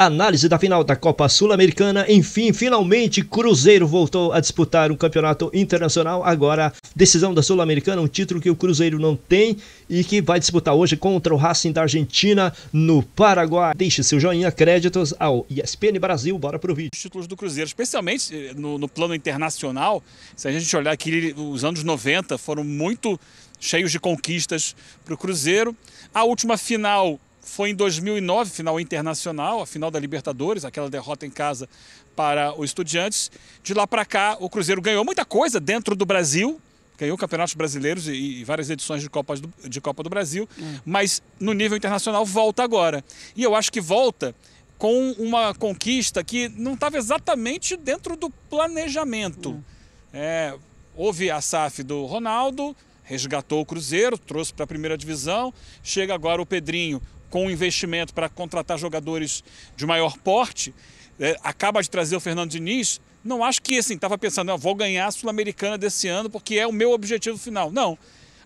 Análise da final da Copa Sul-Americana. Enfim, finalmente Cruzeiro voltou a disputar um campeonato internacional. Agora, decisão da Sul-Americana, um título que o Cruzeiro não tem e que vai disputar hoje contra o Racing da Argentina no Paraguai. Deixe seu joinha, créditos ao ESPN Brasil. Bora pro vídeo. Os títulos do Cruzeiro, especialmente eh, no, no plano internacional, se a gente olhar aqui, os anos 90 foram muito cheios de conquistas para o Cruzeiro. A última final foi em 2009, final internacional, a final da Libertadores, aquela derrota em casa para o Estudiantes. De lá para cá, o Cruzeiro ganhou muita coisa dentro do Brasil, ganhou campeonatos brasileiros e, várias edições de, Copas do, de Copa do Brasil, é. mas no nível internacional volta agora. E eu acho que volta com uma conquista que não estava exatamente dentro do planejamento. É. é, houve a SAF do Ronaldo, resgatou o Cruzeiro, trouxe para a primeira divisão, chega agora o Pedrinho com o investimento para contratar jogadores de maior porte, é, acaba de trazer o Fernando Diniz, não acho que assim, estava pensando, ah, vou ganhar a Sul-Americana desse ano porque é o meu objetivo final. Não.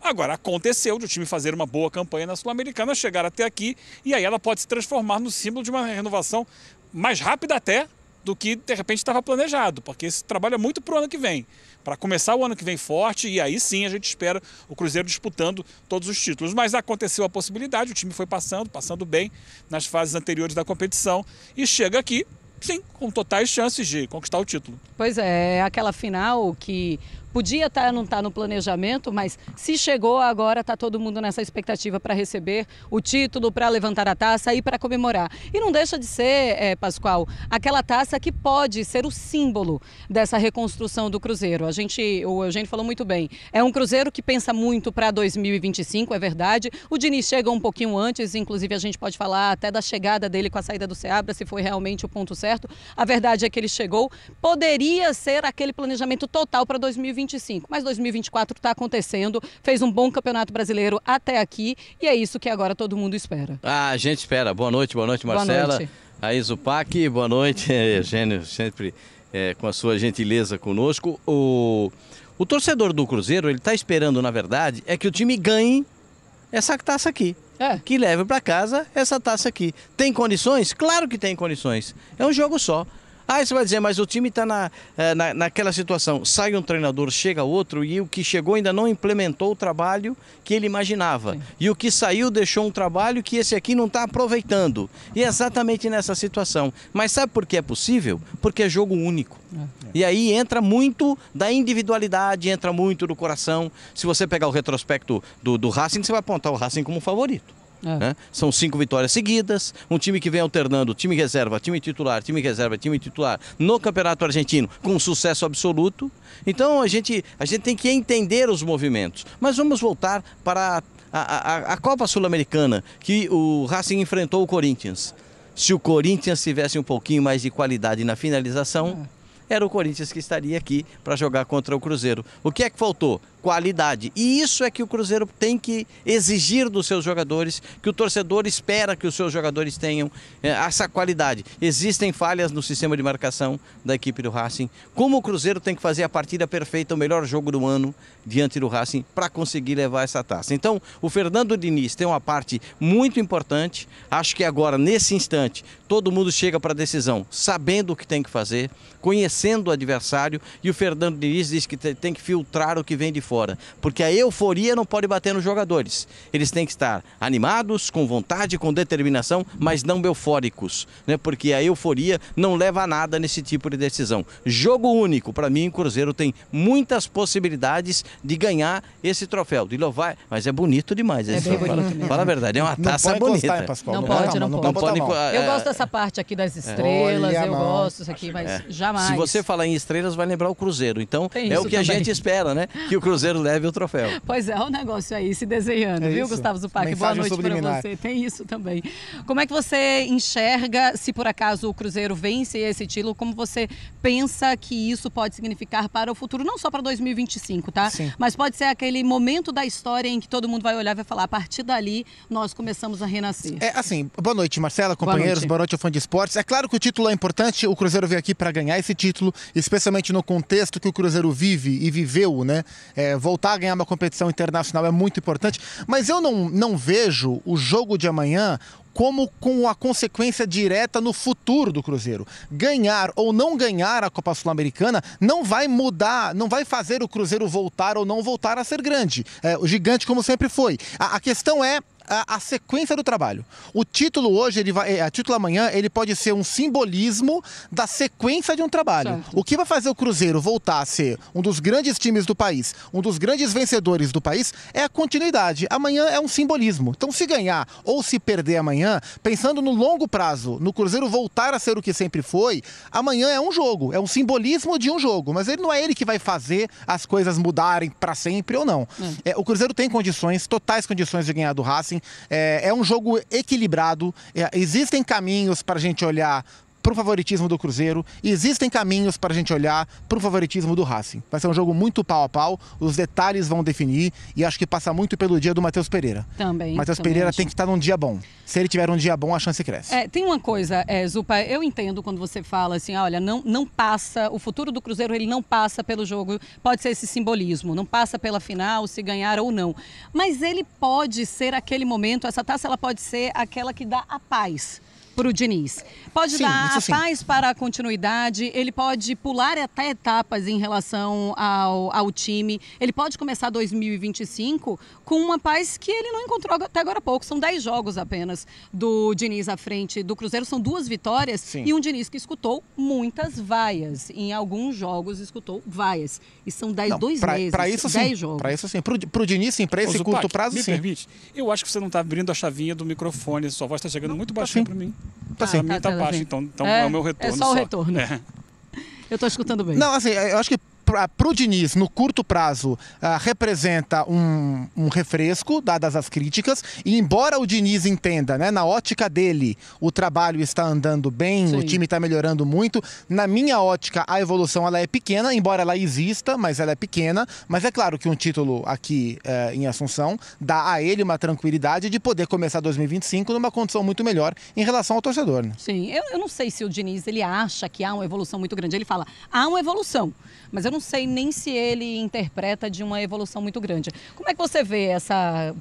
Agora, aconteceu de o time fazer uma boa campanha na Sul-Americana, chegar até aqui, e aí ela pode se transformar no símbolo de uma renovação mais rápida até do que de repente estava planejado, porque esse trabalho é muito para o ano que vem, para começar o ano que vem forte e aí sim a gente espera o Cruzeiro disputando todos os títulos. Mas aconteceu a possibilidade, o time foi passando, passando bem nas fases anteriores da competição e chega aqui sim, com totais chances de conquistar o título. Pois é, é aquela final que podia estar, tá, não estar tá no planejamento, mas se chegou agora, está todo mundo nessa expectativa para receber o título, para levantar a taça e para comemorar. E não deixa de ser, é, Pascoal, aquela taça que pode ser o símbolo dessa reconstrução do Cruzeiro. A gente, o Eugênio falou muito bem. É um Cruzeiro que pensa muito para 2025, é verdade. O Diniz chega um pouquinho antes, inclusive a gente pode falar até da chegada dele com a saída do Seabra, se foi realmente o ponto certo. A verdade é que ele chegou. Poderia ser aquele planejamento total para 2025 2025. Mas 2024 está acontecendo, fez um bom campeonato brasileiro até aqui e é isso que agora todo mundo espera. Ah, a gente espera. Boa noite, boa noite, Marcela. Boa noite. Aí Zupac, boa noite, Gênio, sempre é, com a sua gentileza conosco. O, o torcedor do Cruzeiro, ele está esperando, na verdade, é que o time ganhe essa taça aqui. É. Que leve para casa essa taça aqui. Tem condições? Claro que tem condições. É um jogo só. Ah, você vai dizer, mas o time está na, eh, na, naquela situação. Sai um treinador, chega outro, e o que chegou ainda não implementou o trabalho que ele imaginava. Sim. E o que saiu deixou um trabalho que esse aqui não está aproveitando. E é exatamente nessa situação. Mas sabe por que é possível? Porque é jogo único. É. E aí entra muito da individualidade, entra muito do coração. Se você pegar o retrospecto do, do Racing, você vai apontar o Racing como favorito. É. Né? São cinco vitórias seguidas, um time que vem alternando time reserva, time titular, time reserva, time titular no Campeonato Argentino com sucesso absoluto. Então a gente, a gente tem que entender os movimentos. Mas vamos voltar para a, a, a Copa Sul-Americana que o Racing enfrentou o Corinthians. Se o Corinthians tivesse um pouquinho mais de qualidade na finalização, é. era o Corinthians que estaria aqui para jogar contra o Cruzeiro. O que é que faltou? qualidade. E isso é que o Cruzeiro tem que exigir dos seus jogadores, que o torcedor espera que os seus jogadores tenham eh, essa qualidade. Existem falhas no sistema de marcação da equipe do Racing. Como o Cruzeiro tem que fazer a partida perfeita, o melhor jogo do ano diante do Racing para conseguir levar essa taça. Então, o Fernando Diniz tem uma parte muito importante. Acho que agora, nesse instante, todo mundo chega para a decisão sabendo o que tem que fazer, conhecendo o adversário e o Fernando Diniz diz que tem que filtrar o que vem de fora fora, porque a euforia não pode bater nos jogadores. Eles têm que estar animados, com vontade, com determinação, mas não eufóricos, né? Porque a euforia não leva a nada nesse tipo de decisão. Jogo único, para mim, o Cruzeiro tem muitas possibilidades de ganhar esse troféu de Lovaia, mas é bonito demais é bem mesmo. Fala a verdade, é uma taça não bonita. Encostar, hein, Não, não pode, não, não pode. pode. pode. Eu é. gosto dessa parte aqui das estrelas, Olha eu não. gosto disso aqui, mas é. jamais. Se você falar em estrelas, vai lembrar o Cruzeiro. Então, tem é o que também. a gente espera, né? Que o Cruzeiro Cruzeiro leve o troféu. Pois é, o um negócio aí se desenhando, é viu, isso. Gustavo Zupac? Boa noite para você. Tem isso também. Como é que você enxerga, se por acaso o Cruzeiro vence esse título, como você pensa que isso pode significar para o futuro, não só para 2025, tá? Sim. Mas pode ser aquele momento da história em que todo mundo vai olhar e vai falar, a partir dali nós começamos a renascer. É assim, boa noite, Marcela, companheiros, boa noite, boa noite fã de esportes. É claro que o título é importante, o Cruzeiro veio aqui para ganhar esse título, especialmente no contexto que o Cruzeiro vive e viveu, né? É, voltar a ganhar uma competição internacional é muito importante, mas eu não, não vejo o jogo de amanhã como com a consequência direta no futuro do Cruzeiro. Ganhar ou não ganhar a Copa Sul-Americana não vai mudar, não vai fazer o Cruzeiro voltar ou não voltar a ser grande. É, o gigante, como sempre foi. A, a questão é a, a, sequência do trabalho. O título hoje, ele vai, é, a título amanhã, ele pode ser um simbolismo da sequência de um trabalho. Certo. O que vai fazer o Cruzeiro voltar a ser um dos grandes times do país, um dos grandes vencedores do país, é a continuidade. Amanhã é um simbolismo. Então, se ganhar ou se perder amanhã, pensando no longo prazo, no Cruzeiro voltar a ser o que sempre foi, amanhã é um jogo, é um simbolismo de um jogo, mas ele não é ele que vai fazer as coisas mudarem para sempre ou não. Hum. É, o Cruzeiro tem condições, totais condições de ganhar do Racing assim, é, é um jogo equilibrado, é, existem caminhos para a gente olhar para o favoritismo do Cruzeiro. E existem caminhos para a gente olhar para o favoritismo do Racing. Vai ser um jogo muito pau a pau, os detalhes vão definir e acho que passa muito pelo dia do Matheus Pereira. Também. Matheus Pereira acho. tem que estar tá num dia bom. Se ele tiver um dia bom, a chance cresce. É, tem uma coisa, é, Zupa, eu entendo quando você fala assim, olha, não, não passa, o futuro do Cruzeiro ele não passa pelo jogo, pode ser esse simbolismo, não passa pela final, se ganhar ou não. Mas ele pode ser aquele momento, essa taça ela pode ser aquela que dá a paz para o Diniz. Pode sim, dar a paz para a continuidade, ele pode pular até etapas em relação ao, ao time, ele pode começar 2025 com uma paz que ele não encontrou até agora há pouco. São 10 jogos apenas do Diniz à frente do Cruzeiro, são duas vitórias sim. e um Diniz que escutou muitas vaias. Em alguns jogos escutou vaias. E são 10, dois meses, pra isso, 10 jogos. Para isso sim, para o Diniz sim, para esse Ô, Zupac, curto prazo me sim. Permite? Eu acho que você não está abrindo a chavinha do microfone, sua voz está chegando não, muito tá baixinho tá para mim. Tá ah, certo, tá, tá, tá baixo, então, então é, é, o meu retorno. É só, só. o retorno. É. Eu estou escutando bem. Não, assim, eu acho que para o Diniz, no curto prazo, ah, representa um, um, refresco, dadas as críticas. E embora o Diniz entenda, né, na ótica dele, o trabalho está andando bem, Sim. o time está melhorando muito. Na minha ótica, a evolução ela é pequena, embora ela exista, mas ela é pequena. Mas é claro que um título aqui eh, em Assunção dá a ele uma tranquilidade de poder começar 2025 numa condição muito melhor em relação ao torcedor. Né? Sim, eu, eu não sei se o Diniz ele acha que há uma evolução muito grande. Ele fala, há uma evolução mas eu não sei nem se ele interpreta de uma evolução muito grande. Como é que você vê essa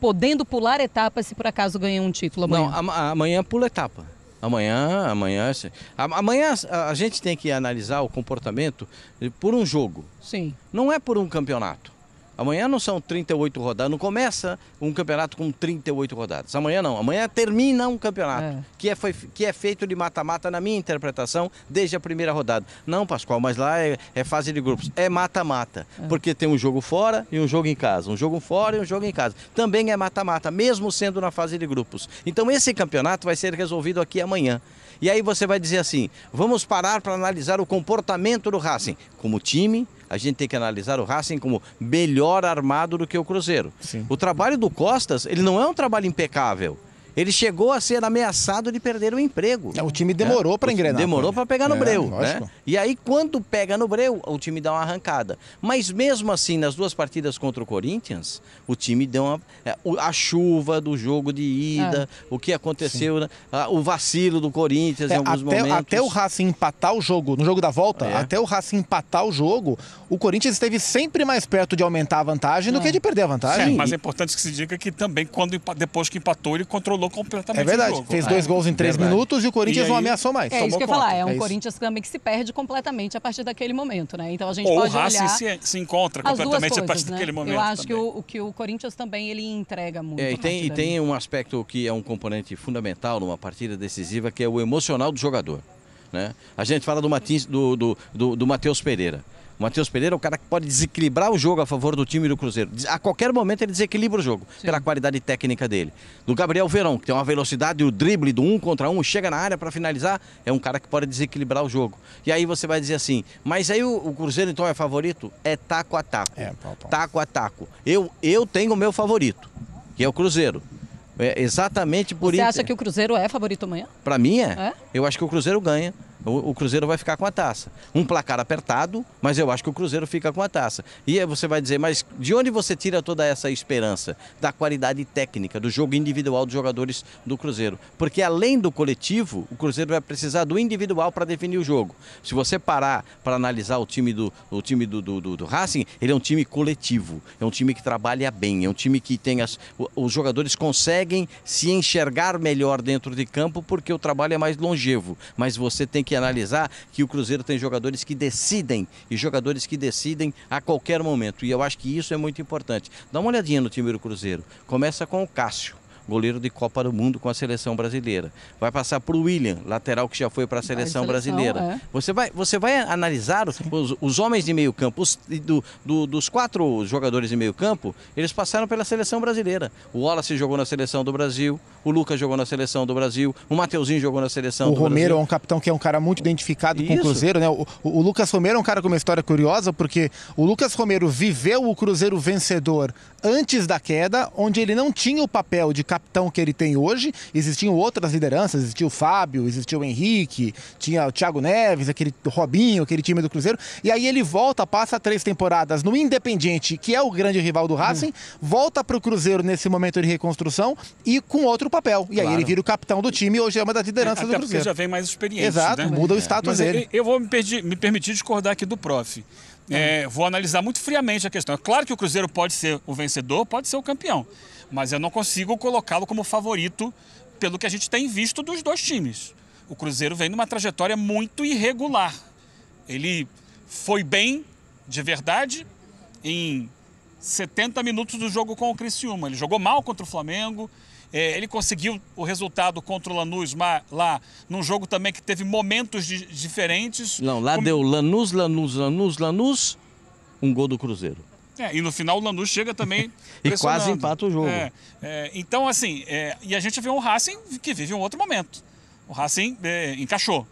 podendo pular etapas se por acaso ganhar um título amanhã? Não, amanhã pula etapa. Amanhã, amanhã, assim, amanhã a gente tem que analisar o comportamento eh, por um jogo. Sim. Não é por um campeonato. Amanhã não são 38 rodadas, não começa um campeonato com 38 rodadas. Amanhã não, amanhã termina um campeonato é. Que, é, foi, que é feito de mata-mata, na minha interpretação, desde a primeira rodada. Não, Pascoal, mas lá é, é fase de grupos, é mata-mata, é. porque tem um jogo fora e um jogo em casa, um jogo fora e um jogo em casa. Também é mata-mata, mesmo sendo na fase de grupos. Então esse campeonato vai ser resolvido aqui amanhã. E aí você vai dizer assim: vamos parar para analisar o comportamento do Racing como time, a gente tem que analisar o Racing como melhor armado do que o Cruzeiro. Sim. O trabalho do Costas, ele não é um trabalho impecável. Ele chegou a ser ameaçado de perder o emprego. É, o time demorou é, para engrenar. Demorou para pegar no é, breu, né? E aí quando pega no breu, o time dá uma arrancada. Mas mesmo assim, nas duas partidas contra o Corinthians, o time deu uma é, a chuva do jogo de ida, é. o que aconteceu, né? o vacilo do Corinthians é, em alguns até, momentos. Até o Racing empatar o jogo, no jogo da volta, até o Racing empatar o jogo, o Corinthians esteve sempre mais perto de aumentar a vantagem do que de perder a vantagem. mas é importante que se diga que também quando depois que empatou ele controlou completamente. É verdade. Fez dois é. gols em três verdade. minutos e o Corinthians e aí, não ameaçou mais. É isso que eu ia falar. É um é Corinthians também que se perde completamente a partir daquele momento, né? Então a gente Ou pode o Racing olhar se, se encontra completamente coisas, a partir né? daquele momento. Eu acho também. que o, que o Corinthians também ele entrega muito. É, e tem, e tem um aspecto que é um componente fundamental numa partida decisiva que é o emocional do jogador. Né? A gente fala do, Matins, do, do, do, do Matheus Pereira. O Matheus Pereira é o cara que pode desequilibrar o jogo a favor do time do Cruzeiro. A qualquer momento ele desequilibra o jogo, Sim. pela qualidade técnica dele. Do Gabriel Verão, que tem uma velocidade e o drible do um contra um, chega na área para finalizar, é um cara que pode desequilibrar o jogo. E aí você vai dizer assim, mas aí o, o Cruzeiro então é favorito? É taco a taco. É, pau, pau. Taco a taco. Eu, eu tenho o meu favorito, que é o Cruzeiro. É exatamente por isso. Você Inter. acha que o Cruzeiro é favorito amanhã? Para mim é. é. Eu acho que o Cruzeiro ganha. O, o, Cruzeiro vai ficar com a taça. Um placar apertado, mas eu acho que o Cruzeiro fica com a taça. E aí você vai dizer, mas de onde você tira toda essa esperança? Da qualidade técnica, do jogo individual dos jogadores do Cruzeiro. Porque além do coletivo, o Cruzeiro vai precisar do individual para definir o jogo. Se você parar para analisar o time do, o time do, do, do, do Racing, ele é um time coletivo, é um time que trabalha bem, é um time que tem as, os jogadores conseguem se enxergar melhor dentro de campo porque o trabalho é mais longevo. Mas você tem que analisar que o Cruzeiro tem jogadores que decidem e jogadores que decidem a qualquer momento. E eu acho que isso é muito importante. Dá uma olhadinha no time do Cruzeiro. Começa com o Cássio goleiro de Copa do Mundo com a seleção brasileira. Vai passar para o William, lateral que já foi para a seleção, brasileira. É. Você, vai, você vai analisar os, os, homens de meio campo, os, do, do, dos quatro jogadores de meio campo, eles passaram pela seleção brasileira. O Wallace jogou na seleção do Brasil, o Lucas jogou na seleção do Brasil, o Mateuzinho jogou na seleção o do Romero Brasil. O Romero é um capitão que é um cara muito identificado Isso. com o Cruzeiro, né? O, o, o Lucas Romero é um cara com uma história curiosa, porque o Lucas Romero viveu o Cruzeiro vencedor antes da queda, onde ele não tinha o papel de capitão capitão que ele tem hoje, existiam outras lideranças, existia o Fábio, existia o Henrique, tinha o Thiago Neves, aquele Robinho, aquele time do Cruzeiro. E aí ele volta, passa três temporadas no Independiente, que é o grande rival do Racing, hum. volta para o Cruzeiro nesse momento de reconstrução e com outro papel. E claro. aí ele vira o capitão do time e hoje é uma das lideranças Até do Cruzeiro. já vem mais experiência. Exato, né? muda o é. status dele. Eu vou me, me permitir discordar aqui do prof. É, hum. vou analisar muito friamente a questão. É claro que o Cruzeiro pode ser o vencedor, pode ser o campeão mas eu não consigo colocá-lo como favorito pelo que a gente tem visto dos dois times. O Cruzeiro vem numa trajetória muito irregular. Ele foi bem, de verdade, em 70 minutos do jogo com o Criciúma. Ele jogou mal contra o Flamengo. É, ele conseguiu o resultado contra o Lanús lá, num jogo também que teve momentos diferentes. Não, lá deu Lanús, Lanús, Lanús, Lanús, um gol do Cruzeiro. É, e no final o Lanús chega também. e quase empata o jogo. É, é, então, assim, é, e a gente vê um Racing que vive um outro momento. O Racing é, encaixou.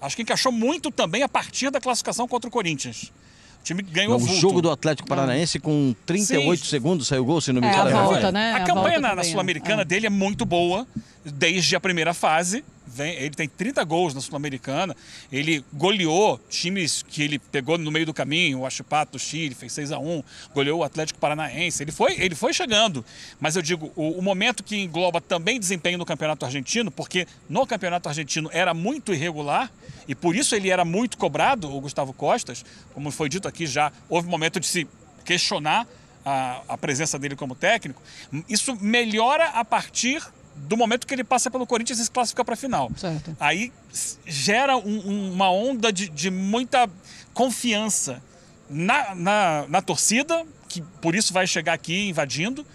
Acho que encaixou muito também a partir da classificação contra o Corinthians. O time ganhou o jogo do Atlético Paranaense com 38 Sim. segundos saiu o gol, se não me é, engano. É, a, volta, né? a, a campanha na, na né? Sul-Americana dele é muito boa desde a primeira fase vem, ele tem 30 gols na Sul-Americana, ele goleou times que ele pegou no meio do caminho, o Achupato o Chile, fez 6 a 1 goleou o Atlético Paranaense, ele foi, ele foi chegando. Mas eu digo, o, o momento que engloba também desempenho no Campeonato Argentino, porque no Campeonato Argentino era muito irregular e por isso ele era muito cobrado, o Gustavo Costas, como foi dito aqui já, houve momento de se questionar a, a, presença dele como técnico, isso melhora a partir do momento que ele passa pelo Corinthians e se classifica para a final. Certo. Aí gera um, uma onda de, de muita confiança na, na, na, torcida, que por isso vai chegar aqui invadindo,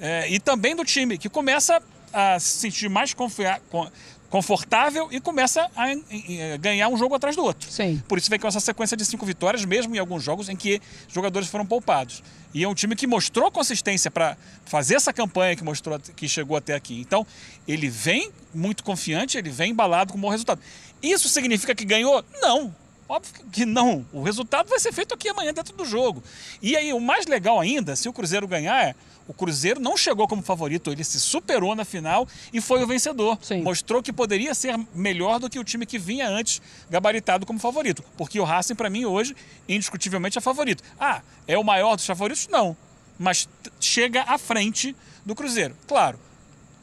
é, e também do time, que começa a se sentir mais confiar, confortável e começa a, eh, ganhar um jogo atrás do outro. Sim. Por isso vem com essa sequência de cinco vitórias, mesmo em alguns jogos em que jogadores foram poupados. E é um time que mostrou consistência para fazer essa campanha que mostrou que chegou até aqui. Então, ele vem muito confiante, ele vem embalado com um bom resultado. Isso significa que ganhou? Não. Óbvio que não. O resultado vai ser feito aqui amanhã dentro do jogo. E aí, o mais legal ainda, se o Cruzeiro ganhar, é o Cruzeiro não chegou como favorito, ele se superou na final e foi o vencedor. Sim. Mostrou que poderia ser melhor do que o time que vinha antes gabaritado como favorito. Porque o Racing, para mim, hoje, indiscutivelmente é favorito. Ah, é o maior dos favoritos? Não. Mas chega à frente do Cruzeiro. Claro,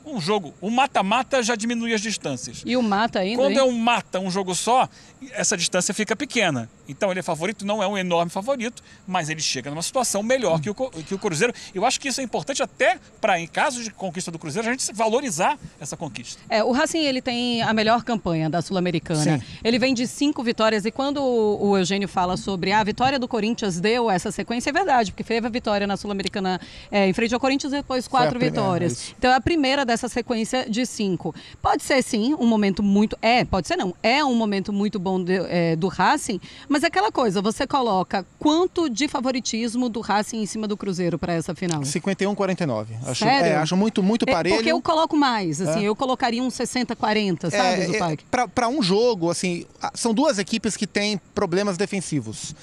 um jogo. O mata-mata já diminui as distâncias. E o mata ainda? Quando é hein? é um mata, um jogo só, essa distância fica pequena. Então ele é favorito, não é um enorme favorito, mas ele chega numa situação melhor hum. que, o, que o Cruzeiro. Eu acho que isso é importante até para, em caso de conquista do Cruzeiro, a gente valorizar essa conquista. É, o Racing ele tem a melhor campanha da Sul-Americana. Ele vem de cinco vitórias e quando o Eugênio fala sobre a vitória do Corinthians deu essa sequência, é verdade, porque teve a vitória na Sul-Americana é, em frente ao Corinthians e depois quatro vitórias. então é a primeira dessa sequência de cinco. Pode ser sim um momento muito. É, pode ser não. É um momento muito bom de, é, do Racing, mas é aquela coisa, você coloca quanto de favoritismo do Racing em cima do Cruzeiro para essa final? 51-49. Acho, é, acho muito, muito parelho. É, porque eu coloco mais, assim, é. eu colocaria um 60-40, é, sabe, é, É, para um jogo, assim, são duas equipes que têm problemas defensivos.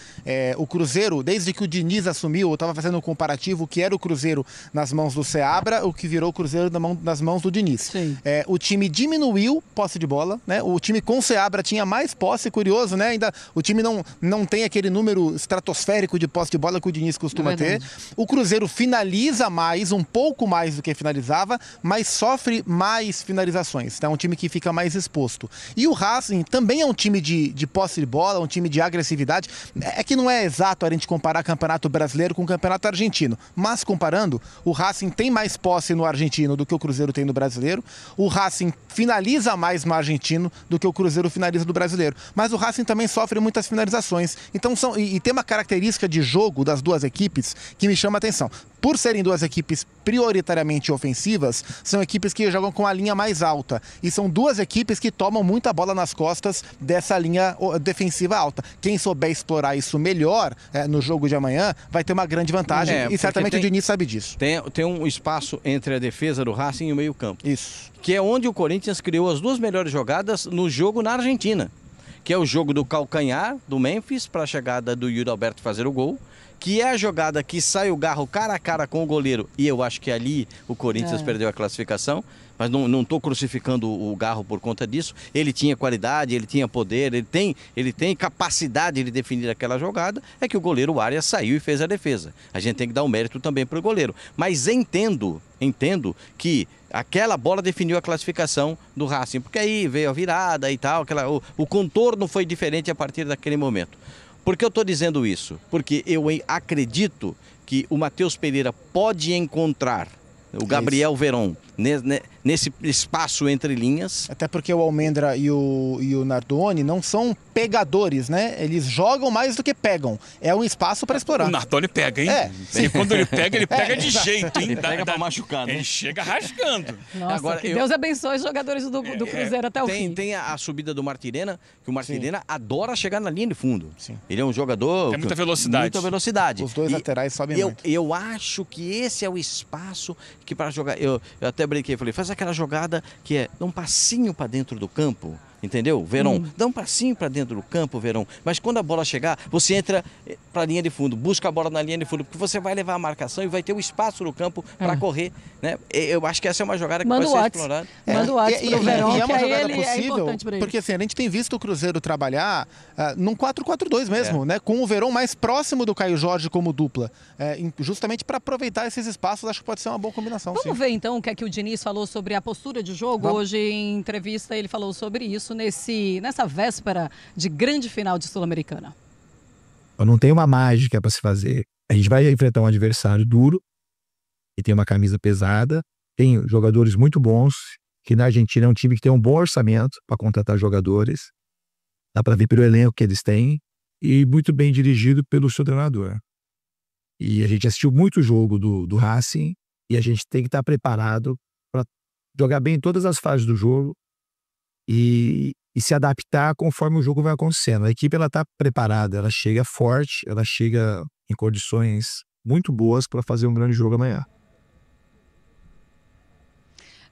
o Cruzeiro, desde que o Diniz assumiu, eu estava fazendo um comparativo, que era o Cruzeiro nas mãos do Seabra, o que virou o Cruzeiro na mão, nas das mãos do Diniz. É, o time diminuiu posse de bola, né? O time com Seabra tinha mais posse, curioso, né? Ainda o time não, não tem aquele número estratosférico de posse de bola que o Diniz costuma é ter. O Cruzeiro finaliza mais, um pouco mais do que finalizava, mas sofre mais finalizações. Então é um time que fica mais exposto. E o Racing também é um time de, de posse de bola, um time de agressividade. É que não é exato a gente comparar campeonato brasileiro com campeonato argentino, mas comparando, o Racing tem mais posse no argentino do que o Cruzeiro Cruzeiro tem do brasileiro. O Racing finaliza mais no argentino do que o Cruzeiro finaliza do brasileiro. Mas o Racing também sofre muitas finalizações. Então são, e, e tem uma característica de jogo das duas equipes que me chama a atenção por serem duas equipes prioritariamente ofensivas, são equipes que jogam com a linha mais alta. E são duas equipes que tomam muita bola nas costas dessa linha defensiva alta. Quem souber explorar isso melhor é, no jogo de amanhã vai ter uma grande vantagem. É, e certamente tem, o Diniz sabe disso. Tem, tem um espaço entre a defesa do Racing e o meio-campo. Isso. Que é onde o Corinthians criou as duas melhores jogadas no jogo na Argentina. Que é o jogo do calcanhar do Memphis para a chegada do Yuri Alberto fazer o gol que é a jogada que sai o Garro cara a cara com o goleiro, e eu acho que ali o Corinthians é. perdeu a classificação, mas não estou crucificando o Garro por conta disso. Ele tinha qualidade, ele tinha poder, ele tem, ele tem capacidade de definir aquela jogada. É que o goleiro Arias saiu e fez a defesa. A gente tem que dar o um mérito também para o goleiro. Mas entendo, entendo que aquela bola definiu a classificação do Racing, porque aí veio a virada e tal, aquela, o, o contorno foi diferente a partir daquele momento. Por que eu estou dizendo isso? Porque eu acredito que o Matheus Pereira pode encontrar o Gabriel Verón. Veron nesse espaço entre linhas. Até porque o Almendra e o, e o Nardoni não são pegadores, né? Eles jogam mais do que pegam. É um espaço para explorar. O Nardoni pega, hein? É, e quando ele pega, ele é, pega é, de exato. jeito, hein? Ele pega para machucar, né? Ele chega rasgando. Nossa, Agora, que eu... Deus abençoe os jogadores do, do é, é, Cruzeiro é, até o tem, fim. Tem a, a, subida do Martirena, que o Martirena Sim. adora chegar na linha de fundo. Sim. Ele é um jogador... Tem muita velocidade. Muita velocidade. Os dois e laterais sobem eu, muito. Eu acho que esse é o espaço que para jogar... Eu, eu até brinquei, falei, faz aquela jogada que é um passinho para dentro do campo entendeu? Verão, hum. dá um passinho para dentro do campo, Verão. Mas quando a bola chegar, você entra eh, para a linha de fundo, busca a bola na linha de fundo, porque você vai levar a marcação e vai ter o um espaço no campo para é. correr, né? Eu acho que essa é uma jogada que pode ser explorada. É. Manda o é, WhatsApp pro Verão, e é uma jogada é possível, é porque assim, a gente tem visto o Cruzeiro trabalhar uh, num 4-4-2 mesmo, é. né? Com o Verão mais próximo do Caio Jorge como dupla, justamente para aproveitar esses espaços, acho que pode ser uma boa combinação. Vamos sim. ver então o que é que o Diniz falou sobre a postura de jogo. Vamos. Hoje em entrevista ele falou sobre isso isso nesse, nessa véspera de grande final de Sul-Americana? Não tem uma mágica para se fazer. A gente vai enfrentar um adversário duro, que tem uma camisa pesada, tem jogadores muito bons, que na Argentina é um time que tem um bom orçamento para contratar jogadores. Dá para ver pelo elenco que eles têm e muito bem dirigido pelo seu treinador. E a gente assistiu muito o jogo do, do Racing e a gente tem que estar tá preparado para jogar bem em todas as fases do jogo e, e se adaptar conforme o jogo vai acontecendo. A equipe ela está preparada, ela chega forte, ela chega em condições muito boas para fazer um grande jogo amanhã.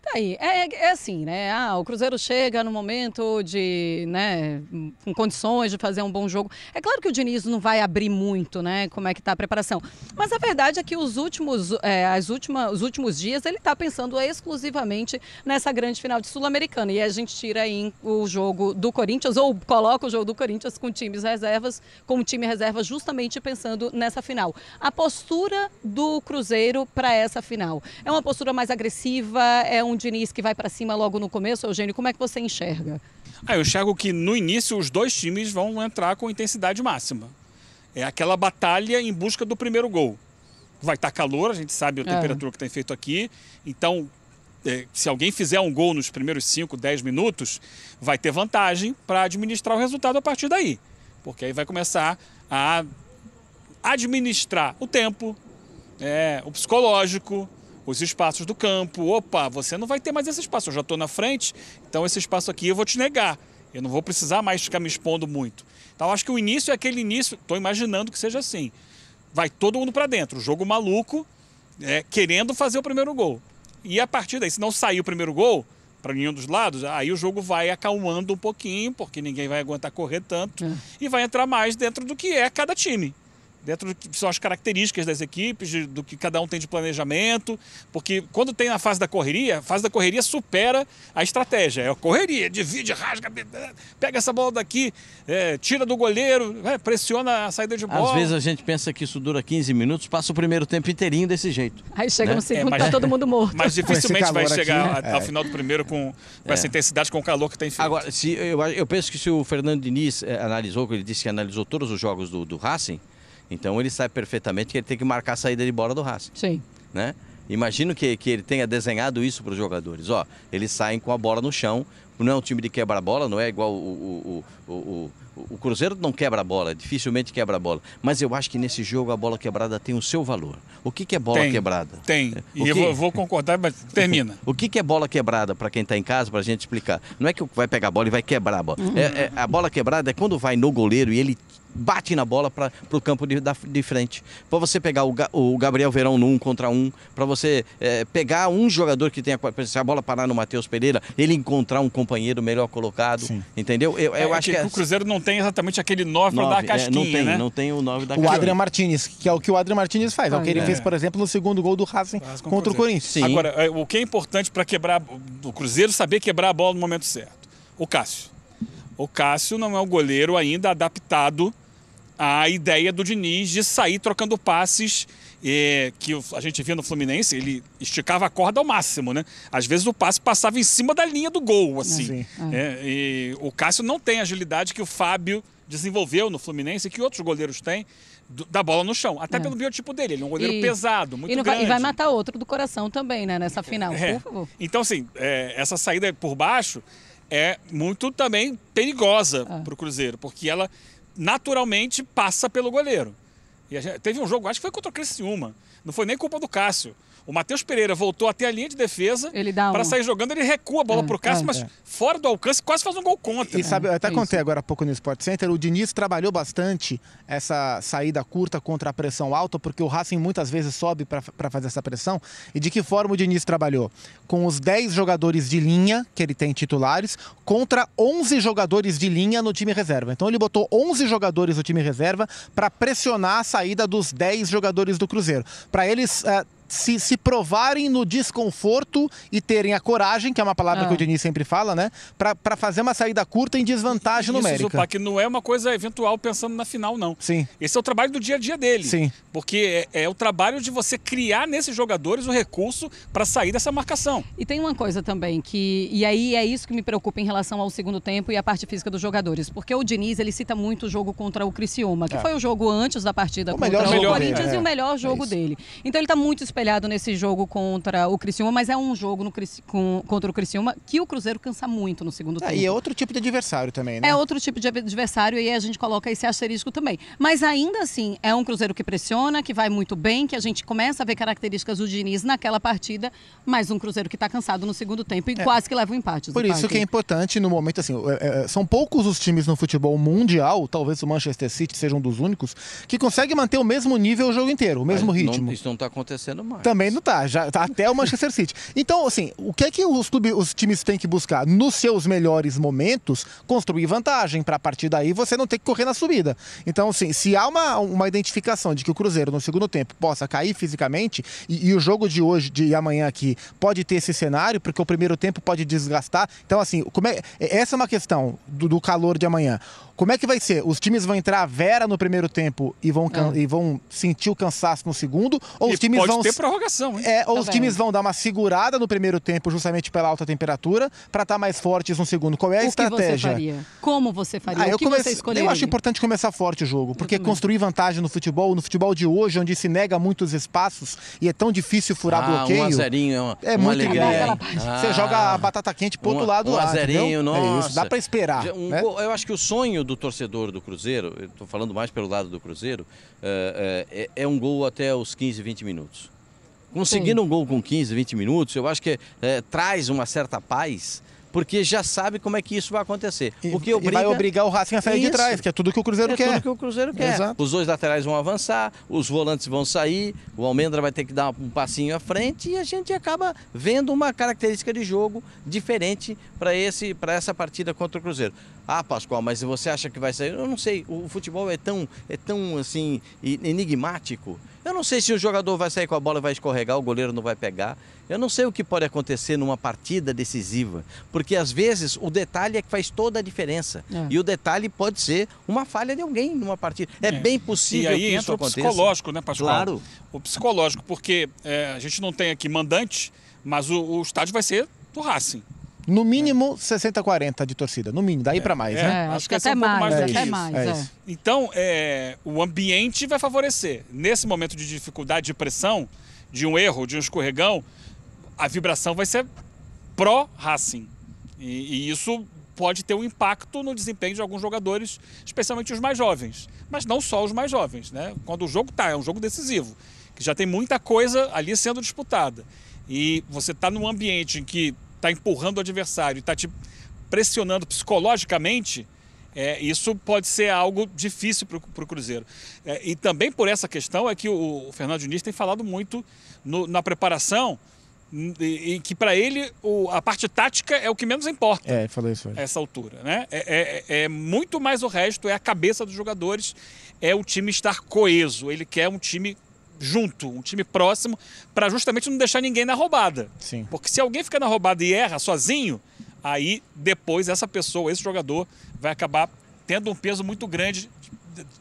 Tá aí. É, é, é, assim, né? Ah, o Cruzeiro chega no momento de, né, com condições de fazer um bom jogo. É claro que o Diniz não vai abrir muito, né, como é que tá a preparação. Mas a verdade é que os últimos, é, as última, os últimos dias ele tá pensando exclusivamente nessa grande final de Sul-Americana. E a gente tira aí o jogo do Corinthians, ou coloca o jogo do Corinthians com times reservas, com o time reserva justamente pensando nessa final. A postura do Cruzeiro para essa final é uma postura mais agressiva, é um Diniz que vai para cima logo no começo, Eugênio, como é que você enxerga? Ah, eu enxergo que no início os dois times vão entrar com intensidade máxima. É aquela batalha em busca do primeiro gol. Vai estar tá calor, a gente sabe a é. temperatura que tem feito aqui. Então, é, se alguém fizer um gol nos primeiros 5, 10 minutos, vai ter vantagem para administrar o resultado a partir daí. Porque aí vai começar a administrar o tempo, é, o psicológico, os espaços do campo. Opa, você não vai ter mais esse espaço, eu já estou na frente, então esse espaço aqui eu vou te negar. Eu não vou precisar mais ficar me expondo muito. Então acho que o início é aquele início, estou imaginando que seja assim. Vai todo mundo para dentro, jogo maluco, é, querendo fazer o primeiro gol. E a partir daí, se não sair o primeiro gol, para nenhum dos lados, aí o jogo vai acalmando um pouquinho, porque ninguém vai aguentar correr tanto, é. e vai entrar mais dentro do que é cada time dentro do que são as características das equipes, de, do que cada um tem de planejamento, porque quando tem na fase da correria, a fase da correria supera a estratégia. É a correria, divide, rasga, pega essa bola daqui, é, tira do goleiro, é, pressiona a saída de bola. Às vezes a gente pensa que isso dura 15 minutos, passa o primeiro tempo inteirinho desse jeito. Aí chega né? no é, segundo, é, mas, tá todo mundo morto. Mas dificilmente vai chegar aqui, ao é. final do primeiro com, com essa é. intensidade, com o calor que tem feito. Agora, se, eu, eu penso que se o Fernando Diniz eh, analisou, ele disse que analisou todos os jogos do, do Racing, então ele sabe perfeitamente que ele tem que marcar a saída de bola do Racing. Sim. Né? Imagino que, que ele tenha desenhado isso para os jogadores. Ó, eles saem com a bola no chão. Não é um time de quebra-bola, não é igual o, o, o, o, Cruzeiro não quebra a bola, dificilmente quebra a bola. Mas eu acho que nesse jogo a bola quebrada tem o seu valor. O que, que é bola tem, quebrada? Tem. É, e que... eu vou, vou, concordar, mas termina. o que, que é bola quebrada, para quem está em casa, para a gente explicar? Não é que vai pegar a bola e vai quebrar a bola. Uhum. É, é, a bola quebrada é quando vai no goleiro e ele bate na bola para o campo de, da, de frente. Para você pegar o, o, Gabriel Verão num contra um, para você é, pegar um jogador que tenha. Se a bola parar no Matheus Pereira, ele encontrar um companheiro melhor colocado. Sim. Entendeu? Eu, eu é, acho é que, que, é O Cruzeiro não tem exatamente aquele 9 para dar a casquinha. É, não tem, né? não tem o 9 da O Adrian Martinez, que é o que o Adrian Martinez faz. Ah, é o que ele é. fez, por exemplo, no segundo gol do Racing contra o Corinthians. Sim. Agora, o que é importante para quebrar. O Cruzeiro saber quebrar a bola no momento certo? O Cássio. O Cássio não é um goleiro ainda adaptado a ideia do Diniz de sair trocando passes é, que a gente via no Fluminense, ele esticava a corda ao máximo, né? Às vezes o passe passava em cima da linha do gol, assim. É. é. e o Cássio não tem a agilidade que o Fábio desenvolveu no Fluminense, que outros goleiros têm, da bola no chão. Até é. pelo biotipo dele. Ele é um goleiro e, pesado, muito e grande. Vai, e vai matar outro do coração também, né? Nessa é. final, é. por favor. Então, assim, é, essa saída por baixo é muito também perigosa é. para o Cruzeiro, porque ela naturalmente passa pelo goleiro. Gente, teve um jogo, acho que foi contra o Criciúma. Não foi nem culpa do Cássio. O Matheus Pereira voltou até a linha de defesa para sair jogando, ele recua a bola é, pro Cássio, é, mas é. fora do alcance, quase faz um gol contra. E, e sabe, eu até é contei isso. agora há pouco no Sport Center, o Diniz trabalhou bastante essa saída curta contra a pressão alta, porque o Racing muitas vezes sobe para fazer essa pressão. E de que forma o Diniz trabalhou? Com os 10 jogadores de linha que ele tem titulares contra 11 jogadores de linha no time reserva. Então ele botou 11 jogadores no time reserva para pressionar essa saída dos 10 jogadores do Cruzeiro. Para eles é, se, se provarem no desconforto e terem a coragem, que é uma palavra ah. que o ah. Diniz sempre fala, né? Para fazer uma saída curta em desvantagem Isso, numérica. Isso, que não é uma coisa eventual pensando na final, não. Sim. Esse é o trabalho do dia a dia dele. Sim. Porque é, é o trabalho de você criar nesses jogadores o recurso para sair dessa marcação. E tem uma coisa também que. E aí é isso que me preocupa em relação ao segundo tempo e à parte física dos jogadores. Porque o Diniz, ele cita muito o jogo contra o Criciúma, que é. foi o jogo antes da partida o contra melhor, o, melhor, Corinthians é, e o é. melhor é jogo dele. Então ele está muito espelhado nesse jogo contra o Criciúma, mas é um jogo no Crici com, contra o Criciúma que o Cruzeiro cansa muito no segundo ah, tempo. E é outro tipo de adversário também, né? É outro tipo de adversário e a gente coloca esse asterisco também. Mas ainda assim, é um Cruzeiro que pressiona, que vai muito bem, que a gente começa a ver características do Diniz naquela partida, mas um Cruzeiro que está cansado no segundo tempo e é. quase que leva um empate. Por isso parque. que é importante no momento, assim, é, é, são poucos os times no futebol mundial, talvez o Manchester City seja um dos únicos, que consegue manter o mesmo nível o jogo inteiro, o mesmo mas ritmo. Não, isso não está acontecendo mais. Também não tá, já tá até o Manchester City. Então, assim, o que é que os clubes, os times têm que buscar nos seus melhores momentos, construir vantagem para a partir daí você não ter que correr na subida. Então, assim, se há uma, uma identificação de que o Cruzeiro no segundo tempo possa cair fisicamente e, e o jogo de hoje de amanhã aqui pode ter esse cenário, porque o primeiro tempo pode desgastar. Então, assim, como é, é essa é uma questão do, do calor de amanhã. Como é que vai ser? Os times vão entrar a vera no primeiro tempo e vão, é. e vão sentir o cansaço no segundo? Ou e os times pode vão. ter prorrogação, hein? É, ou tá os bem. times vão dar uma segurada no primeiro tempo, justamente pela alta temperatura, para estar tá mais fortes no segundo. Qual é a o estratégia? Que você faria? Como você faria? Ah, eu o que comece... você escolheria? Eu acho importante começar forte o jogo, porque construir vantagem no futebol, no futebol de hoje, onde se nega muitos espaços e é tão difícil furar ah, bloqueio. Um azerinho, é, é uma muito alegria. Ah, você joga a batata quente pro um, outro ah, lado um lá. Azerinho, nossa. É isso, dá para esperar. Um, né? Eu acho que o sonho do torcedor do Cruzeiro, estou falando mais pelo lado do Cruzeiro, eh, eh, é, é, um gol até os 15, 20 minutos. Conseguindo Sim. um gol com 15, 20 minutos, eu acho que é, traz uma certa paz porque já sabe como é que isso vai acontecer. E, o que obriga... vai obrigar o Racing a sair isso. de trás, que é tudo que o Cruzeiro é quer. tudo que o Cruzeiro quer. Exato. Os dois laterais vão avançar, os volantes vão sair, o Almendra vai ter que dar um passinho à frente e a gente acaba vendo uma característica de jogo diferente para essa partida contra o Cruzeiro. Ah, Pascoal, mas você acha que vai sair? Eu não sei. O futebol é tão, é tão assim, enigmático. Eu não sei se o jogador vai sair com a bola e vai escorregar, o goleiro não vai pegar. Eu não sei o que pode acontecer numa partida decisiva. Porque às vezes o detalhe é que faz toda a diferença. É. E o detalhe pode ser uma falha de alguém numa partida. É, é. bem possível e aí que isso entra aconteça. o psicológico, né, Pascoal? Claro. O psicológico, porque é, a gente não tem aqui mandante, mas o, o estádio vai ser do Racing. No mínimo é. 60-40 de torcida, no mínimo, daí é. para mais, é. né? acho, acho que é até um mais, mais até mais. É é. Então, o ambiente vai favorecer. Nesse momento de dificuldade, de pressão, de um erro, de um escorregão, a vibração vai ser pró-Racing. E, e isso pode ter um impacto no desempenho de alguns jogadores, especialmente os mais jovens. Mas não só os mais jovens, né? Quando o jogo tá, é um jogo decisivo, que já tem muita coisa ali sendo disputada. E você está num ambiente em que está empurrando o adversário, está te pressionando psicologicamente, é, isso pode ser algo difícil para o Cruzeiro. É, e também por essa questão é que o, o Fernando Diniz tem falado muito no, na preparação e, que para ele o, a parte tática é o que menos importa. É, falei isso. Hoje. Essa altura, né? É é, é, é, muito mais o resto, é a cabeça dos jogadores, é o time estar coeso. Ele quer um time junto, um time próximo, para justamente não deixar ninguém na roubada. Sim. Porque se alguém fica na roubada e erra sozinho, aí depois essa pessoa, esse jogador, vai acabar tendo um peso muito grande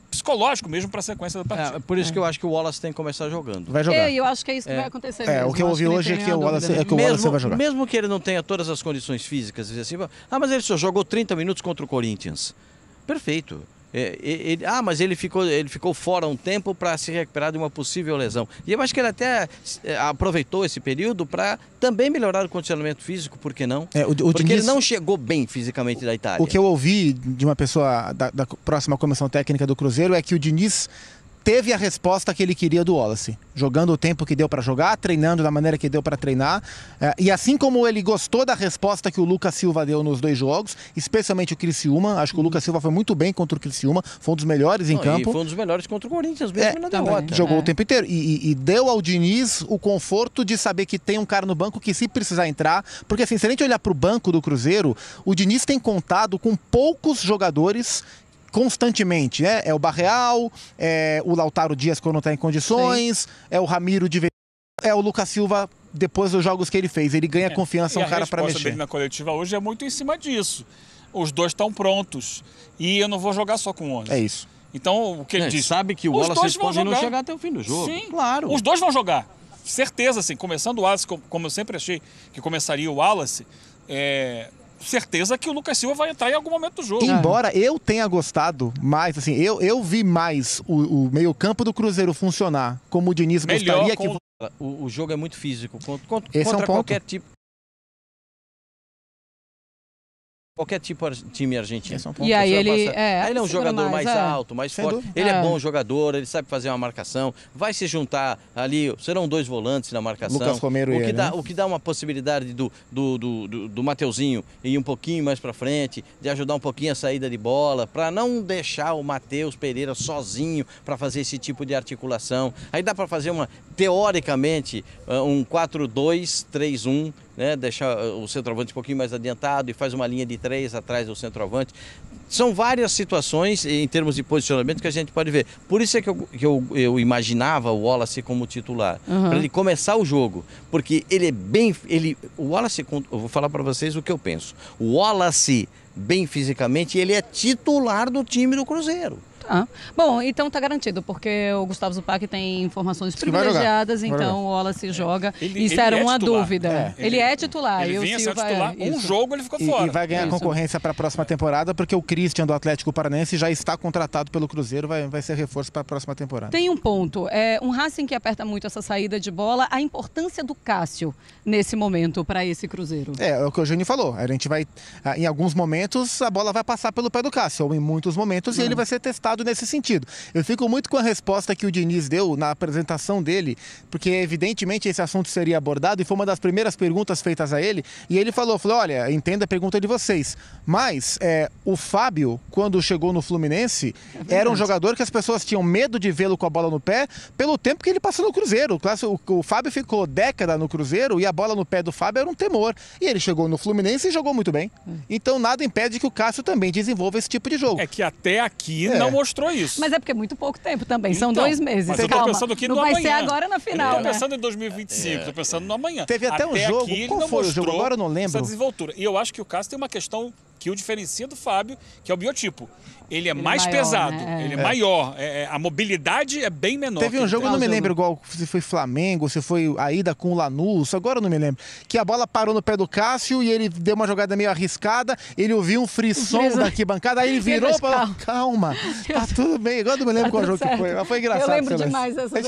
psicológico mesmo para a sequência da partida. É, por isso é. que eu acho que o Wallace tem que começar jogando. Vai jogar. É, eu acho que é isso que é. vai acontecer. É, mesmo. o que eu ouvi hoje é, é que o Wallace, é que o mesmo, Wallace vai jogar. Mesmo que ele não tenha todas as condições físicas, assim, ah, mas ele só jogou 30 minutos contra o Corinthians. Perfeito é, ele, ah, mas ele ficou, ele ficou fora um tempo para se recuperar de uma possível lesão. E eu acho que ele até é, aproveitou esse período para também melhorar o condicionamento físico, por que não? É, o, o Porque Diniz, ele não chegou bem fisicamente da Itália. O que eu ouvi de uma pessoa da, da próxima comissão técnica do Cruzeiro é que o Diniz teve a resposta que ele queria do Wallace, jogando o tempo que deu para jogar, treinando da maneira que deu para treinar. Eh, e assim como ele gostou da resposta que o Lucas Silva deu nos dois jogos, especialmente o Criciúma, acho que o Lucas Silva foi muito bem contra o Criciúma, foi um dos melhores em Não, campo. foi um dos melhores contra o Corinthians, mesmo é, na derrota. Né? Jogou é. o tempo inteiro e, e, deu ao Diniz o conforto de saber que tem um cara no banco que se precisar entrar, porque assim, se a gente olhar para o banco do Cruzeiro, o Diniz tem contado com poucos jogadores constantemente, né? É o Barreal, é o Lautaro Dias quando está em condições, Sim. é o Ramiro de é o Lucas Silva depois dos jogos que ele fez. Ele ganha é. confiança, é e um cara para mexer. Dele na coletiva hoje é muito em cima disso. Os dois estão prontos e eu não vou jogar só com 11. É isso. Então, o que ele é, diz? sabe que o Wallace dois jogar. não chegar até o fim do jogo. Sim, claro. Os dois vão jogar. Certeza, assim. Começando o Wallace, como eu sempre achei que começaria o Wallace, é, certeza que o Lucas Silva vai entrar em algum momento do jogo. É. Embora eu tenha gostado mais, assim, eu, eu vi mais o, o meio-campo do Cruzeiro funcionar como o Diniz Melhor gostaria que. O, o jogo é muito físico. Contra, contra, contra é um qualquer ponto. tipo Qualquer tipo de time argentino. É e aí ele, é, aí ele é um jogador mais, mais é. alto, mais Sem forte. Dúvida. Ele é. é. bom jogador, ele sabe fazer uma marcação. Vai se juntar ali, serão dois volantes na marcação. Lucas Romero o que, dá, né? o que dá uma possibilidade do, do, do, do, do Mateuzinho ir um pouquinho mais para frente, de ajudar um pouquinho a saída de bola, para não deixar o Matheus Pereira sozinho para fazer esse tipo de articulação. Aí dá para fazer uma, teoricamente, um 4-2-3-1 né, deixa eh, o centroavante um pouquinho mais adiantado e faz uma linha de três atrás do centroavante. São várias situações em termos de posicionamento que a gente pode ver. Por isso é que eu, que eu, eu imaginava o Wallace como titular, uhum. para ele começar o jogo, porque ele é bem. Ele, o Wallace, eu vou falar para vocês o que eu penso. O Wallace, bem fisicamente, ele é titular do time do Cruzeiro. Tá. Bom, então tá garantido, porque o Gustavo Zupac tem informações privilegiadas, então o Wallace é. joga. Ele, Isso ele era é uma titular. dúvida. É. Ele, é titular. Ele e vinha Silva, é titular. Um jogo ele ficou fora. E vai ganhar Isso. concorrência para a próxima temporada, porque o Christian do Atlético Paranense já está contratado pelo Cruzeiro, vai, vai ser reforço para a próxima temporada. Tem um ponto. É um Racing que aperta muito essa saída de bola, a importância do Cássio nesse momento para esse Cruzeiro. É, é o que o Eugênio falou. A gente vai, em alguns momentos, a bola vai passar pelo pé do Cássio, ou em muitos momentos, e hum. ele vai ser testado nesse sentido. Eu fico muito com a resposta que o Diniz deu na apresentação dele, porque evidentemente esse assunto seria abordado e foi uma das primeiras perguntas feitas a ele. E ele falou: falou olha, entenda a pergunta de vocês, mas é, o Fábio, quando chegou no Fluminense, é era um jogador que as pessoas tinham medo de vê-lo com a bola no pé pelo tempo que ele passou no Cruzeiro. O, o, o Fábio ficou década no Cruzeiro e a bola no pé do Fábio era um temor. E ele chegou no Fluminense e jogou muito bem. Hum. Então nada impede que o Cássio também desenvolva esse tipo de jogo. É que até aqui é. não mostrou isso. Mas é porque é muito pouco tempo também, então, são dois meses. Mas Calma. eu tô pensando aqui não no amanhã. Não vai ser agora na final, Estou né? pensando em 2025, estou pensando no amanhã. Teve até, até um jogo, aqui, qual foi o jogo? Agora eu não lembro. Essa desenvoltura. E eu acho que o Cássio tem uma questão que o diferencia do Fábio, que é o biotipo. Ele é ele é mais maior, pesado, né? É. ele é, é. maior, é, a mobilidade é bem menor. Teve um jogo, eu não me lembro igual se foi Flamengo, se foi a ida com o Lanús, agora eu não me lembro, que a bola parou no pé do Cássio e ele deu uma jogada meio arriscada, ele ouviu um frisson da arquibancada, aí ele virou e falou, calma, tá tudo bem, agora eu não me lembro tá qual jogo certo. que foi, mas foi engraçado. Eu lembro demais dessa eu,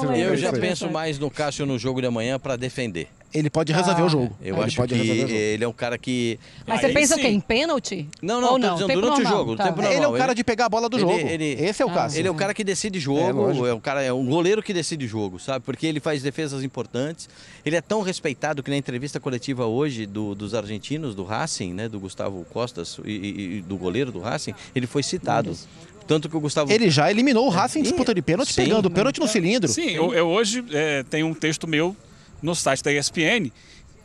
tá eu já penso mais no Cássio no jogo de amanhã para defender ele pode resolver ah, o jogo. Eu ele acho que ele é um cara que. Mas ah, você pensa sim. o quê? Em pênalti? Não, não, não dizendo, durante normal, o jogo. Tá. Ele é o cara de pegar a bola do ele, jogo. ele, Esse é o ah, caso. Ele é o cara que decide é, jogo, é, é, um cara, é um goleiro que decide jogo, sabe? Porque ele faz defesas importantes. Ele é tão respeitado que na entrevista coletiva hoje do, dos argentinos, do Racing, né? Do Gustavo Costas e, e, e do goleiro do Racing, ele foi citado. Tanto que o Gustavo. Ele já eliminou o Racing em disputa de pênalti, sim, pegando o pênalti no cilindro. Sim, eu, eu hoje é, tem um texto meu no site da ESPN,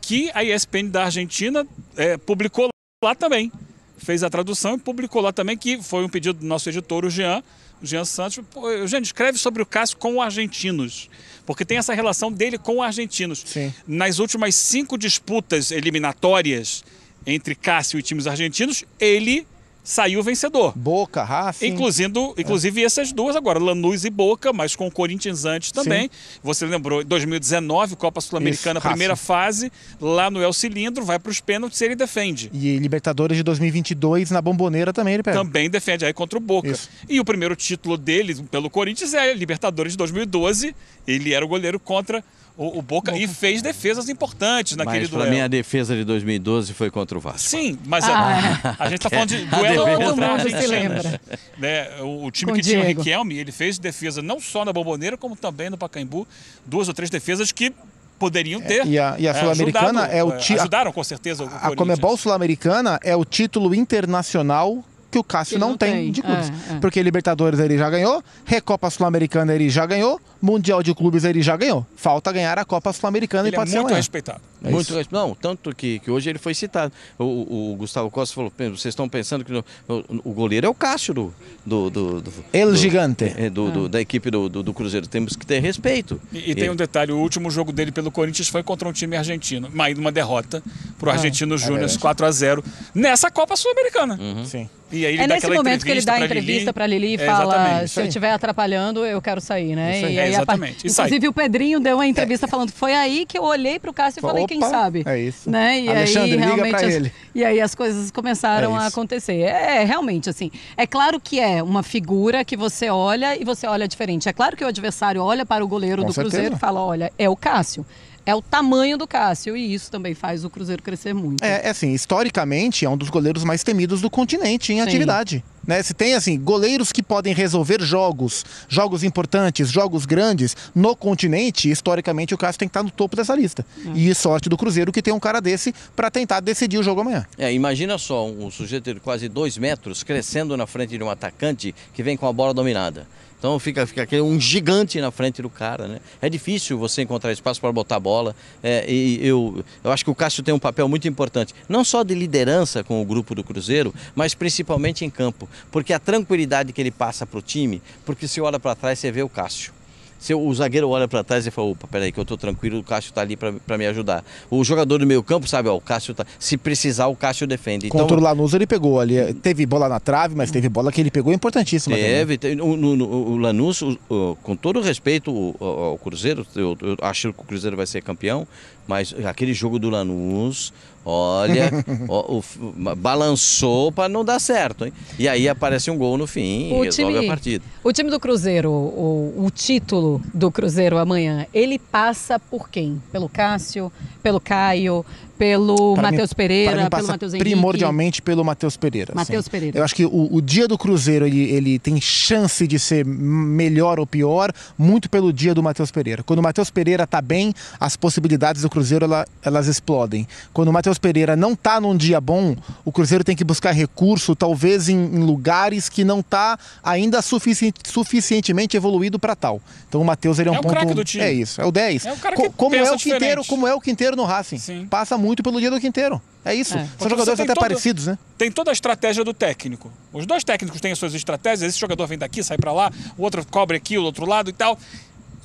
que a ESPN da Argentina é, publicou lá também. Fez a tradução e publicou lá também, que foi um pedido do nosso editor, o Jean, o Jean Santos. Eugênio, escreve sobre o Cássio com argentinos, porque tem essa relação dele com argentinos. Sim. Nas últimas cinco disputas eliminatórias entre Cássio e times argentinos, ele saiu vencedor. Boca, Rafa. Inclusive, inclusive é. essas duas agora, Lanús e Boca, mas com o Corinthians antes também. Sim. Você lembrou, 2019, Copa Sul-Americana, primeira fase, lá no El Cilindro, vai para os pênaltis e ele defende. E Libertadores de 2022 na Bomboneira também ele pega. Também defende, aí contra o Boca. Isso. E o primeiro título dele pelo Corinthians é Libertadores de 2012, ele era o goleiro contra o, o Boca, Boca, e fez defesas importantes naquele mas, duelo. Pra mim, a defesa de 2012 foi contra o Vasco. Sim, mas ah. a, a, gente tá é, falando de duelo contra a né? né, o, o, time Com que Diego. tinha o Riquelme, ele fez defesa não só na Bomboneira, como também no Pacaembu. Duas ou três defesas que poderiam é, ter. É, e a, a é, Sul-Americana é o título. É, ajudaram com certeza o A Comebol Sul-Americana é o título internacional que o Cássio não, não, tem, tem de clubes. É, porque Libertadores ele já ganhou, Recopa Sul-Americana ele já ganhou, Mundial de Clubes ele já ganhou. Falta ganhar a Copa Sul-Americana e é pode é ser muito amanhã. respeitado. É muito respeitado. Não, tanto que, que hoje ele foi citado. O, o, Gustavo Costa falou: vocês estão pensando que no, o, o, goleiro é o Cássio do. do, do, do El do, Gigante. É, do, do, é. da equipe do, do, Cruzeiro. Temos que ter respeito. E, e tem um detalhe: o último jogo dele pelo Corinthians foi contra um time argentino. Mas uma derrota para o ah, Argentino é Júnior 4 a 0 nessa Copa Sul-Americana. Uhum. Sim. E aí ele é nesse momento que ele dá a entrevista para Lili e fala: se eu estiver atrapalhando, eu quero sair, né? E é, exatamente. Inclusive sai. o Pedrinho deu uma é. entrevista é. falando, foi aí que eu olhei para o Cássio e falei, Opa, quem sabe? É isso. Né? E Alexandre, aí, realmente, as, ele. E aí as coisas começaram é a acontecer. É, é, realmente, assim, é claro que é uma figura que você olha e você olha diferente. É claro que o adversário olha para o goleiro Com do certeza. Cruzeiro e fala, olha, é o Cássio é o tamanho do Cássio e isso também faz o Cruzeiro crescer muito. É, é, assim, historicamente é um dos goleiros mais temidos do continente em Sim. atividade. Né? Se tem assim, goleiros que podem resolver jogos, jogos importantes, jogos grandes no continente, historicamente o Cássio tem que estar no topo dessa lista. É. E sorte do Cruzeiro que tem um cara desse para tentar decidir o jogo amanhã. É, imagina só um sujeito de quase dois metros crescendo na frente de um atacante que vem com a bola dominada. Então fica, fica um gigante na frente do cara, né? É difícil você encontrar espaço para botar a bola. É, e eu, eu acho que o Cássio tem um papel muito importante, não só de liderança com o grupo do Cruzeiro, mas principalmente em campo. Porque a tranquilidade que ele passa para o time, porque se olha para trás, você vê o Cássio se o zagueiro olha para trás e fala, opa, peraí que eu estou tranquilo, o Cássio está ali para me ajudar. O jogador do meio campo sabe, ó, o Cássio tá, se precisar o Cássio defende. Então, Contra então, o Lanús ele pegou ali, teve bola na trave, mas teve bola que ele pegou é importantíssima. Teve, teve o, no, o Lanús, o, o, com todo respeito ao Cruzeiro, eu, eu acho que o Cruzeiro vai ser campeão, mas aquele jogo do Lanús, Olha, o, o, balançou para não dar certo, hein? E aí aparece um gol no fim o e resolve time, a partida. O time do Cruzeiro, o, o, título do Cruzeiro amanhã, ele passa por quem? Pelo Cássio, pelo Caio, pelo Matheus Pereira, pelo Matheus Primordialmente pelo Matheus Pereira. Matheus assim. Pereira. Eu acho que o, o, dia do Cruzeiro ele, ele tem chance de ser melhor ou pior, muito pelo dia do Matheus Pereira. Quando o Matheus Pereira tá bem, as possibilidades do Cruzeiro ela, elas explodem. Quando o Matheus Pereira não tá num dia bom, o Cruzeiro tem que buscar recurso, talvez em, em lugares que não tá ainda sufici suficientemente evoluído para tal. Então o Matheus ele é um é ponto. É isso, é o 10. É o cara que como é o Quinteiro, como é o Quinteiro no Racing. Sim. Passa muito muito pelo dia do Quinteiro. É isso. É. São jogadores até todo, parecidos, né? Tem toda a estratégia do técnico. Os dois técnicos têm as suas estratégias. Esse jogador vem daqui, sai para lá, o outro cobre aqui, o outro lado e tal.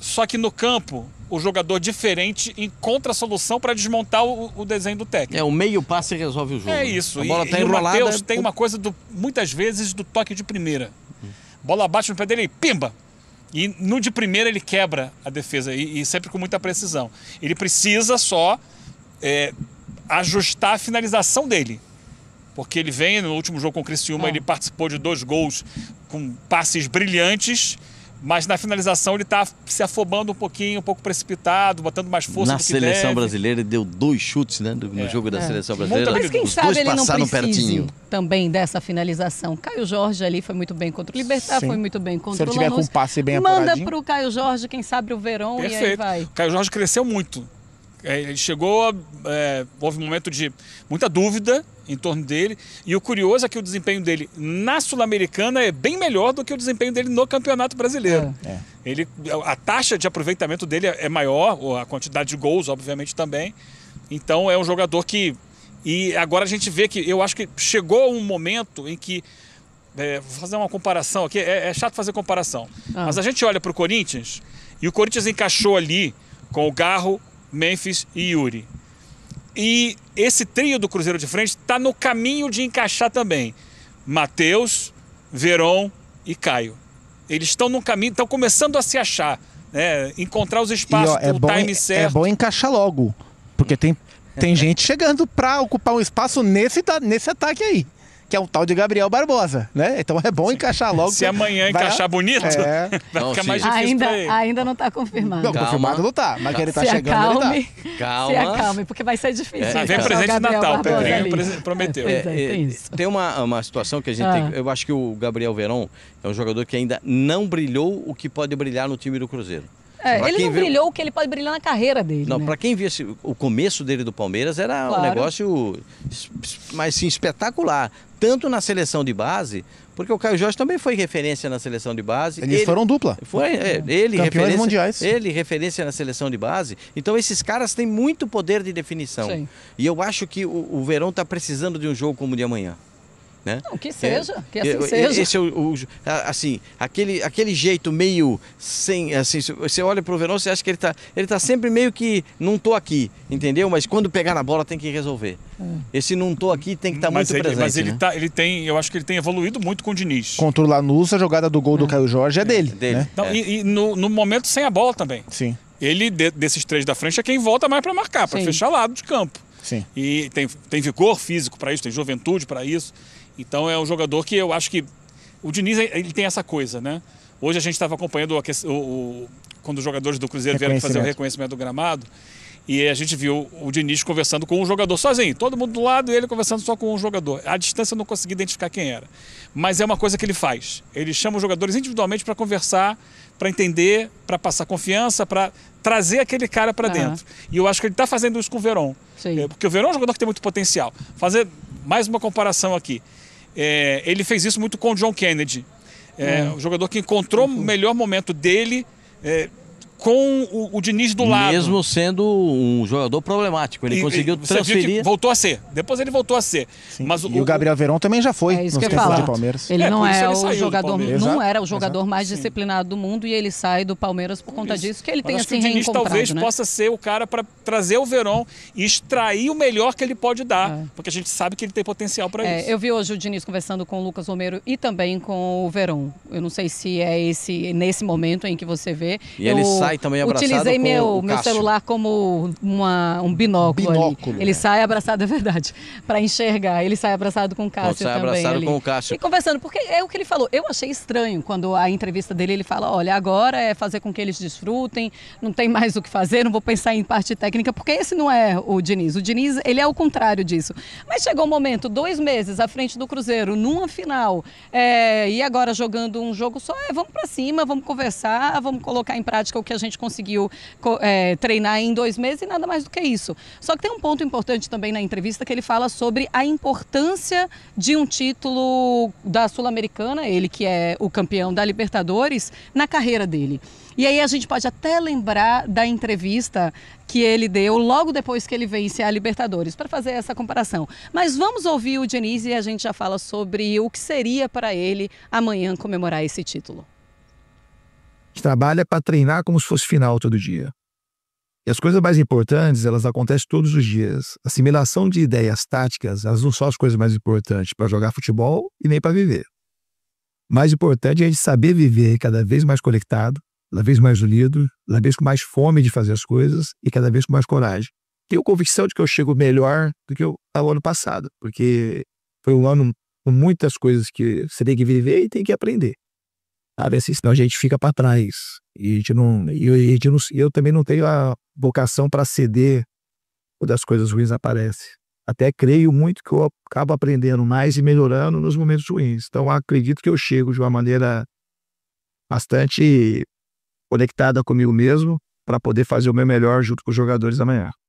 Só que no campo, o jogador diferente encontra a solução para desmontar o, o, desenho do técnico. É, o meio passe resolve o jogo. É né? isso. A bola e, tá e enrolada. O Matheus tem uma coisa, do, muitas vezes, do toque de primeira. Bola bate no pé dele e pimba! E no de primeira ele quebra a defesa, e, e sempre com muita precisão. Ele precisa só é, ajustar a finalização dele. Porque ele vem no último jogo com o Criciúma, é. ele participou de dois gols com passes brilhantes, mas na finalização ele está se afobando um pouquinho, um pouco precipitado, botando mais força na seleção deve. brasileira ele deu dois chutes, né, é. no é. jogo da é. seleção brasileira. Mas quem Os sabe ele não pertinho. também dessa finalização. Caio Jorge ali foi muito bem contra o Libertar, Sim. foi muito bem contra Se ele o Lanús. tiver com um passe bem Manda para o Caio Jorge, quem sabe o Verão Perfeito. e aí vai. O Caio Jorge cresceu muito é, ele chegou, a, é, houve um momento de muita dúvida em torno dele, e o curioso é que o desempenho dele na Sul-Americana é bem melhor do que o desempenho dele no Campeonato Brasileiro. É. é. Ele, a taxa de aproveitamento dele é maior, a quantidade de gols, obviamente, também. Então é um jogador que. E agora a gente vê que eu acho que chegou um momento em que. É, vou fazer uma comparação aqui, é, é chato fazer comparação. Ah. Mas a gente olha para o Corinthians e o Corinthians encaixou ali com o Garro, Memphis e Yuri. E esse trio do Cruzeiro de Frente está no caminho de encaixar também. Matheus, Veron e Caio. Eles estão no caminho, estão começando a se achar, né? encontrar os espaços, e, ó, é o time é certo. É bom encaixar logo, porque tem, tem gente chegando para ocupar um espaço nesse, nesse ataque aí que é um tal de Gabriel Barbosa, né? Então é bom encaixar logo. Se amanhã vai... encaixar bonito, é... vai não, ficar mais difícil ainda, ainda não está confirmado. Não, calma. confirmado não está, mas que ele está chegando, acalme, ele tá. Calma. Se acalme, porque vai ser difícil. É. Vem presente de Natal, Pedrinho prometeu. É, é, é tem, tem uma, uma situação que a gente ah. tem, eu acho que o Gabriel Verón é um jogador que ainda não brilhou o que pode brilhar no time do Cruzeiro. É, ele não viu... brilhou o que ele pode brilhar na carreira dele. Não, né? para quem via o começo dele do Palmeiras era claro. um negócio mas sim espetacular tanto na seleção de base, porque o Caio Jorge também foi referência na seleção de base. Eles ele, foram dupla. Foi, é, ele Campeões referência, mundiais. Ele referência na seleção de base. Então esses caras têm muito poder de definição. Sim. E eu acho que o, o Verão está precisando de um jogo como o de amanhã. Né? Não, que é, seja, que é, assim é, seja. Esse é o, o, assim, aquele, aquele jeito meio sem, assim, você olha para o Verão, você acha que ele está ele tá sempre meio que não tô aqui, entendeu? Mas quando pegar na bola tem que resolver. Esse não tô aqui tem que estar tá muito ele, presente. Mas ele, né? tá, ele tem, eu acho que ele tem evoluído muito com o Diniz. Contra o Lanús, a jogada do gol do Caio Jorge é, é dele. dele. Né? é. E, e no, no momento sem a bola também. Sim. Ele, de, desses três da frente, é quem volta mais para marcar, para fechar lado de campo. Sim. E tem, tem vigor físico para isso, tem juventude para isso. Então é um jogador que eu acho que o Diniz ele tem essa coisa, né? Hoje a gente estava acompanhando o, o, quando os jogadores do Cruzeiro vieram fazer o reconhecimento do gramado e a gente viu o Diniz conversando com um jogador sozinho, todo mundo do lado e ele conversando só com um jogador. A distância eu não consegui identificar quem era, mas é uma coisa que ele faz. Ele chama os jogadores individualmente para conversar, para entender, para passar confiança, para trazer aquele cara para uhum. dentro. E eu acho que ele está fazendo isso com o Verón, é, porque o Verón é um jogador que tem muito potencial. Fazer mais uma comparação aqui. É, ele fez isso muito com o John Kennedy. É, hum. É. O jogador que encontrou o melhor momento dele é, com o, o Diniz do lado. Mesmo sendo um jogador problemático, ele e, conseguiu transferir. voltou a ser. Depois ele voltou a ser. Sim. Mas o, e o Gabriel Verón também já foi é isso que de Palmeiras. Ele é, não é ele o jogador, não era o jogador Exato. mais Sim. disciplinado do mundo e ele sai do Palmeiras por conta isso. disso que ele Mas tem assim reencontrado. talvez né? possa ser o cara para trazer o Verón e extrair o melhor que ele pode dar, é. porque a gente sabe que ele tem potencial para é, isso. Eu vi hoje o Diniz conversando com o Lucas Romero e também com o Verón. Eu não sei se é esse nesse momento em que você vê. E eu... ele sai sai também abraçado. Utilizei meu, meu celular como uma, um binóculo. binóculo ele é. sai abraçado, é verdade, para enxergar. Ele sai abraçado com o Cássio Pronto, sai também. Abraçado ali. com o Cássio. E conversando, porque é o que ele falou. Eu achei estranho quando a entrevista dele ele fala: olha, agora é fazer com que eles desfrutem, não tem mais o que fazer, não vou pensar em parte técnica, porque esse não é o Diniz. O Diniz, ele é o contrário disso. Mas chegou um momento, dois meses à frente do Cruzeiro, numa final, é, e agora jogando um jogo só, é vamos para cima, vamos conversar, vamos colocar em prática o que que a gente conseguiu é, treinar em dois meses e nada mais do que isso. Só que tem um ponto importante também na entrevista que ele fala sobre a importância de um título da Sul-Americana, ele que é o campeão da Libertadores, na carreira dele. E aí a gente pode até lembrar da entrevista que ele deu logo depois que ele vence a Libertadores, para fazer essa comparação. Mas vamos ouvir o Dionísio e a gente já fala sobre o que seria para ele amanhã comemorar esse título gente trabalha para treinar como se fosse final todo dia. E as coisas mais importantes, elas acontecem todos os dias. Assimilação de ideias táticas, elas não são as coisas mais importantes para jogar futebol e nem para viver. Mais importante é a gente saber viver cada vez mais conectado, cada vez mais unido, cada vez com mais fome de fazer as coisas e cada vez com mais coragem. Tenho convicção de que eu chego melhor do que eu ao ano passado, porque foi um ano com muitas coisas que você tem que viver e tem que aprender. A Assim, senão a gente fica para trás. E, a gente não, e, eu, não, eu também não tenho a vocação para ceder quando as coisas ruins aparecem. Até creio muito que eu acabo aprendendo mais e melhorando nos momentos ruins. Então, acredito que eu chego de uma maneira bastante conectada comigo mesmo para poder fazer o meu melhor junto com os jogadores amanhã.